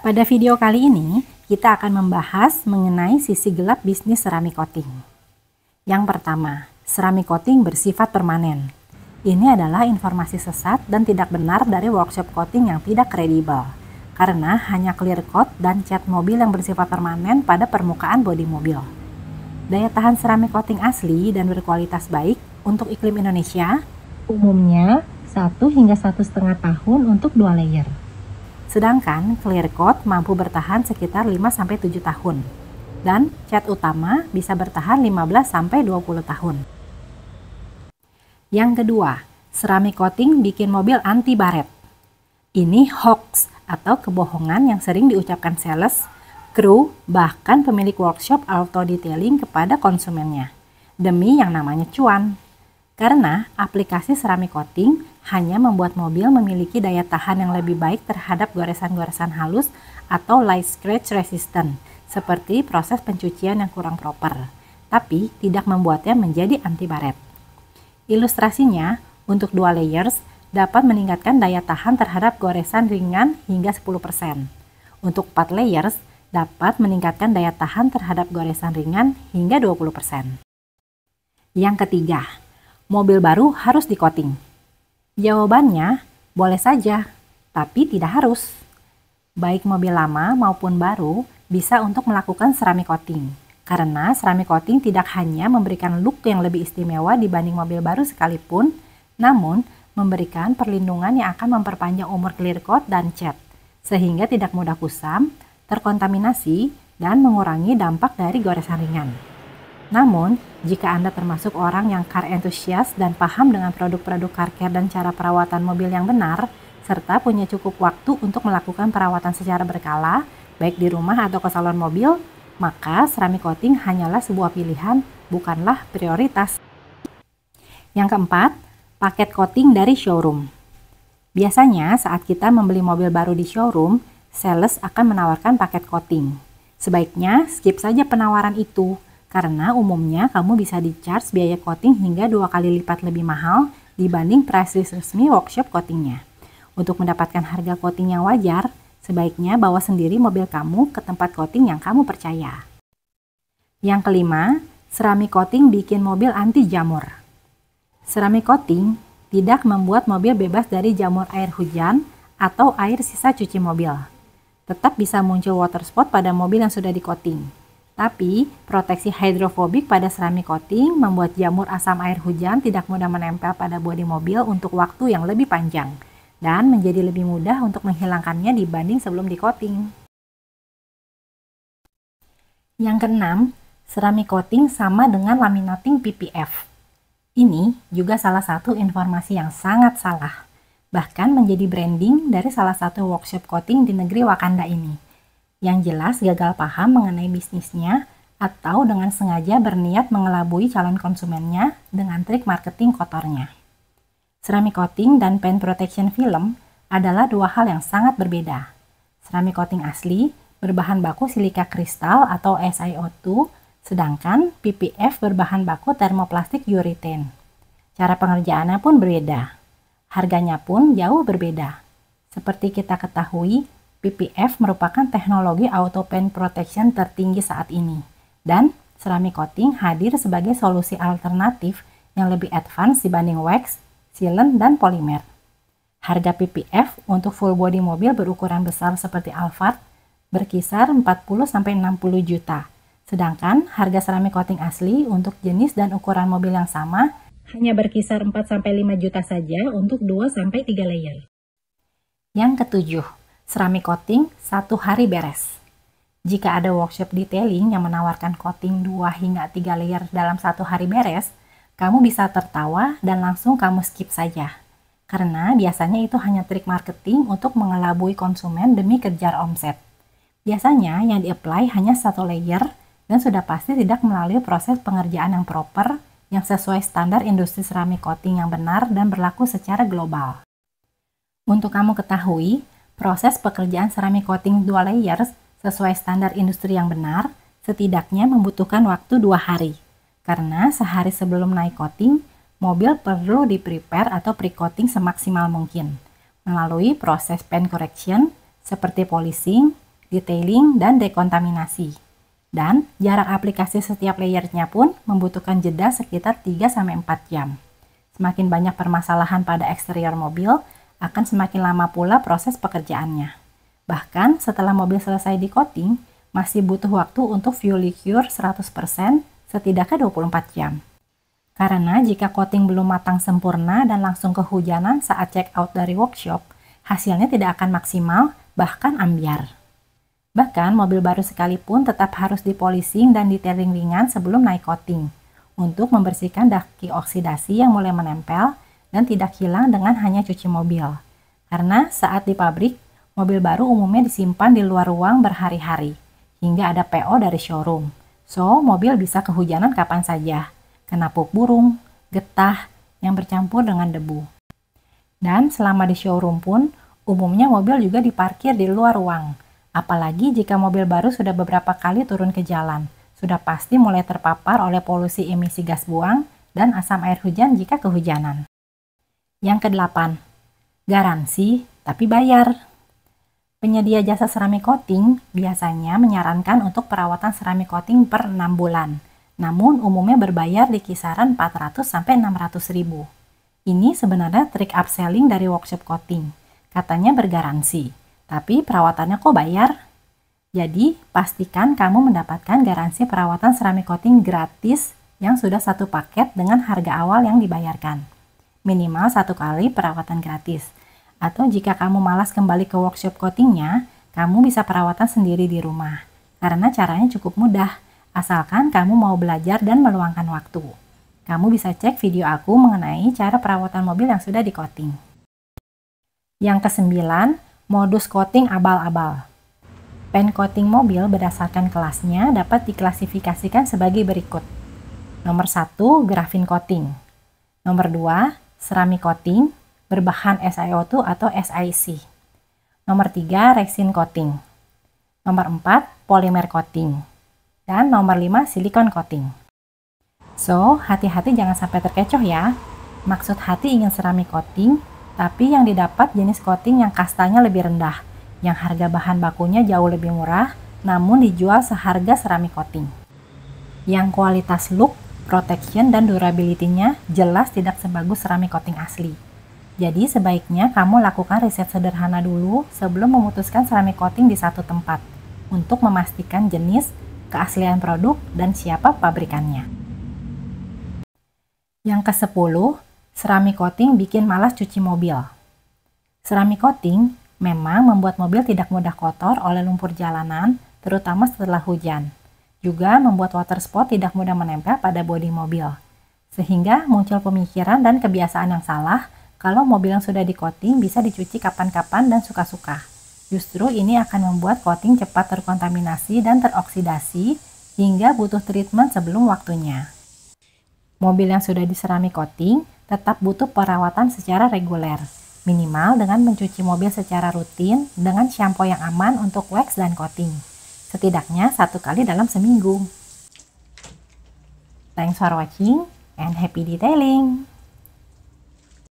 Pada video kali ini, kita akan membahas mengenai sisi gelap bisnis ceramic coating. Yang pertama, ceramic coating bersifat permanen. Ini adalah informasi sesat dan tidak benar dari workshop coating yang tidak kredibel, karena hanya clear coat dan cat mobil yang bersifat permanen pada permukaan bodi mobil. Daya tahan ceramic coating asli dan berkualitas baik untuk iklim Indonesia, umumnya 1 hingga 1,5 tahun untuk dua layer. Sedangkan clear coat mampu bertahan sekitar 5-7 tahun. Dan cat utama bisa bertahan 15-20 tahun. Yang kedua, ceramic coating bikin mobil anti baret. Ini hoax atau kebohongan yang sering diucapkan sales, kru, bahkan pemilik workshop auto detailing kepada konsumennya. Demi yang namanya cuan. Karena aplikasi ceramic coating hanya membuat mobil memiliki daya tahan yang lebih baik terhadap goresan-goresan halus atau light scratch resistant, seperti proses pencucian yang kurang proper, tapi tidak membuatnya menjadi anti baret. Ilustrasinya, untuk dua layers dapat meningkatkan daya tahan terhadap goresan ringan hingga 10%. Untuk 4 layers dapat meningkatkan daya tahan terhadap goresan ringan hingga 20%. Yang ketiga, mobil baru harus dikoting? Jawabannya, boleh saja, tapi tidak harus. Baik mobil lama maupun baru bisa untuk melakukan ceramic coating, karena ceramic coating tidak hanya memberikan look yang lebih istimewa dibanding mobil baru sekalipun, namun memberikan perlindungan yang akan memperpanjang umur clear coat dan cat, sehingga tidak mudah kusam, terkontaminasi, dan mengurangi dampak dari goresan ringan. Namun, jika Anda termasuk orang yang car enthusiast dan paham dengan produk-produk car care dan cara perawatan mobil yang benar, serta punya cukup waktu untuk melakukan perawatan secara berkala, baik di rumah atau ke salon mobil, maka ceramic coating hanyalah sebuah pilihan, bukanlah prioritas. Yang keempat, paket coating dari showroom. Biasanya saat kita membeli mobil baru di showroom, sales akan menawarkan paket coating. Sebaiknya skip saja penawaran itu, karena umumnya kamu bisa di-charge biaya coating hingga dua kali lipat lebih mahal dibanding price list resmi workshop coatingnya. Untuk mendapatkan harga coating yang wajar, sebaiknya bawa sendiri mobil kamu ke tempat coating yang kamu percaya. Yang kelima, serami coating bikin mobil anti jamur. Serami coating tidak membuat mobil bebas dari jamur air hujan atau air sisa cuci mobil. Tetap bisa muncul water spot pada mobil yang sudah di coating. Tapi, proteksi hidrofobik pada serami coating membuat jamur asam air hujan tidak mudah menempel pada bodi mobil untuk waktu yang lebih panjang dan menjadi lebih mudah untuk menghilangkannya dibanding sebelum di coating. Yang keenam, serami coating sama dengan laminating PPF. Ini juga salah satu informasi yang sangat salah, bahkan menjadi branding dari salah satu workshop coating di negeri Wakanda ini yang jelas gagal paham mengenai bisnisnya atau dengan sengaja berniat mengelabui calon konsumennya dengan trik marketing kotornya. Ceramic coating dan paint protection film adalah dua hal yang sangat berbeda. Ceramic coating asli berbahan baku silika kristal atau SiO2, sedangkan PPF berbahan baku termoplastik urethane. Cara pengerjaannya pun berbeda. Harganya pun jauh berbeda. Seperti kita ketahui, PPF merupakan teknologi auto paint protection tertinggi saat ini. Dan ceramic coating hadir sebagai solusi alternatif yang lebih advance dibanding wax, sealant, dan polimer. Harga PPF untuk full body mobil berukuran besar seperti Alphard berkisar 40-60 juta, sedangkan harga ceramic coating asli untuk jenis dan ukuran mobil yang sama hanya berkisar 4-5 juta saja untuk 2-3 layer. Yang ketujuh, Ceramic coating, satu hari beres. Jika ada workshop detailing yang menawarkan coating 2 hingga 3 layer dalam satu hari beres, kamu bisa tertawa dan langsung kamu skip saja. Karena biasanya itu hanya trik marketing untuk mengelabui konsumen demi kejar omset. Biasanya yang di-apply hanya satu layer dan sudah pasti tidak melalui proses pengerjaan yang proper yang sesuai standar industri ceramic coating yang benar dan berlaku secara global. Untuk kamu ketahui, Proses pekerjaan ceramic coating dua layers sesuai standar industri yang benar setidaknya membutuhkan waktu dua hari. Karena sehari sebelum naik coating, mobil perlu di-prepare atau pre-coating semaksimal mungkin melalui proses paint correction seperti polishing, detailing, dan dekontaminasi. Dan jarak aplikasi setiap layernya pun membutuhkan jeda sekitar 3-4 jam. Semakin banyak permasalahan pada eksterior mobil, akan semakin lama pula proses pekerjaannya. Bahkan setelah mobil selesai di coating, masih butuh waktu untuk fuel liqueur 100% setidaknya 24 jam. Karena jika coating belum matang sempurna dan langsung kehujanan saat check out dari workshop, hasilnya tidak akan maksimal, bahkan ambiar. Bahkan mobil baru sekalipun tetap harus dipolishing dan detailing ringan sebelum naik coating untuk membersihkan daki oksidasi yang mulai menempel dan tidak hilang dengan hanya cuci mobil. Karena saat di pabrik, mobil baru umumnya disimpan di luar ruang berhari-hari, hingga ada PO dari showroom. So, mobil bisa kehujanan kapan saja, kena pup burung, getah, yang bercampur dengan debu. Dan selama di showroom pun, umumnya mobil juga diparkir di luar ruang. Apalagi jika mobil baru sudah beberapa kali turun ke jalan, sudah pasti mulai terpapar oleh polusi emisi gas buang dan asam air hujan jika kehujanan. Yang kedelapan, garansi tapi bayar. Penyedia jasa ceramic coating biasanya menyarankan untuk perawatan ceramic coating per 6 bulan, namun umumnya berbayar di kisaran 400 sampai 600 ribu. Ini sebenarnya trik upselling dari workshop coating. Katanya bergaransi, tapi perawatannya kok bayar? Jadi, pastikan kamu mendapatkan garansi perawatan ceramic coating gratis yang sudah satu paket dengan harga awal yang dibayarkan minimal satu kali perawatan gratis. Atau jika kamu malas kembali ke workshop coatingnya, kamu bisa perawatan sendiri di rumah. Karena caranya cukup mudah, asalkan kamu mau belajar dan meluangkan waktu. Kamu bisa cek video aku mengenai cara perawatan mobil yang sudah di coating. Yang kesembilan, modus coating abal-abal. Pen coating mobil berdasarkan kelasnya dapat diklasifikasikan sebagai berikut. Nomor 1, grafin coating. Nomor 2, Serami coating berbahan SiO2 atau SiC. Nomor 3, resin coating. Nomor 4, polimer coating. Dan nomor 5, silikon coating. So, hati-hati jangan sampai terkecoh ya. Maksud hati ingin serami coating, tapi yang didapat jenis coating yang kastanya lebih rendah, yang harga bahan bakunya jauh lebih murah, namun dijual seharga serami coating. Yang kualitas look Protection dan durability-nya jelas tidak sebagus ceramic coating asli. Jadi sebaiknya kamu lakukan riset sederhana dulu sebelum memutuskan ceramic coating di satu tempat untuk memastikan jenis, keaslian produk, dan siapa pabrikannya. Yang ke-10, ceramic coating bikin malas cuci mobil. Ceramic coating memang membuat mobil tidak mudah kotor oleh lumpur jalanan, terutama setelah hujan juga membuat water spot tidak mudah menempel pada bodi mobil. Sehingga muncul pemikiran dan kebiasaan yang salah kalau mobil yang sudah dikoting bisa dicuci kapan-kapan dan suka-suka. Justru ini akan membuat coating cepat terkontaminasi dan teroksidasi hingga butuh treatment sebelum waktunya. Mobil yang sudah diserami coating tetap butuh perawatan secara reguler, minimal dengan mencuci mobil secara rutin dengan shampoo yang aman untuk wax dan coating setidaknya satu kali dalam seminggu. Thanks for watching and happy detailing!